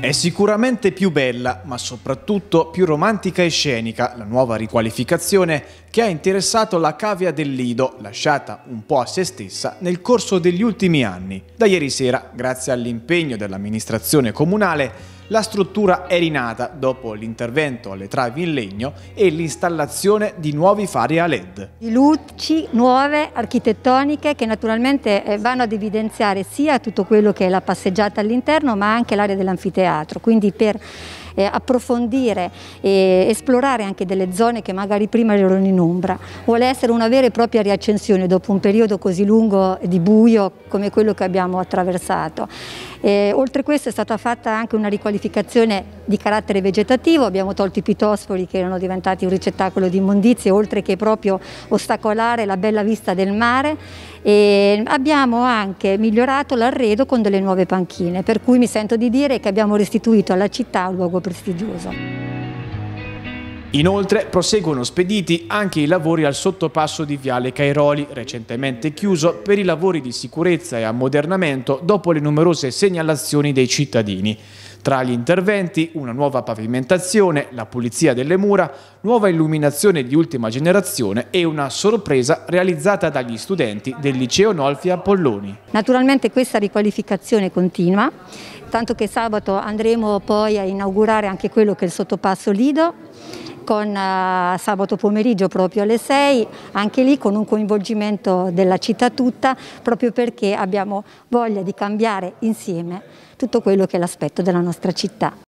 È sicuramente più bella, ma soprattutto più romantica e scenica la nuova riqualificazione che ha interessato la cavia del Lido, lasciata un po' a se stessa nel corso degli ultimi anni. Da ieri sera, grazie all'impegno dell'amministrazione comunale, la struttura è rinata dopo l'intervento alle travi in legno e l'installazione di nuovi fari a LED. Luci nuove, architettoniche, che naturalmente eh, vanno ad evidenziare sia tutto quello che è la passeggiata all'interno, ma anche l'area dell'anfiteatro, quindi per eh, approfondire e esplorare anche delle zone che magari prima erano in ombra. Vuole essere una vera e propria riaccensione dopo un periodo così lungo di buio come quello che abbiamo attraversato. E, oltre questo è stata fatta anche una riqualificazione di carattere vegetativo, abbiamo tolto i pitosfori che erano diventati un ricettacolo di immondizie, oltre che proprio ostacolare la bella vista del mare e abbiamo anche migliorato l'arredo con delle nuove panchine, per cui mi sento di dire che abbiamo restituito alla città un luogo prestigioso. Inoltre proseguono spediti anche i lavori al sottopasso di Viale Cairoli, recentemente chiuso per i lavori di sicurezza e ammodernamento dopo le numerose segnalazioni dei cittadini. Tra gli interventi una nuova pavimentazione, la pulizia delle mura, nuova illuminazione di ultima generazione e una sorpresa realizzata dagli studenti del liceo Nolfi Apolloni. Naturalmente questa riqualificazione continua, tanto che sabato andremo poi a inaugurare anche quello che è il sottopasso Lido con eh, sabato pomeriggio proprio alle 6, anche lì con un coinvolgimento della città tutta, proprio perché abbiamo voglia di cambiare insieme tutto quello che è l'aspetto della nostra città.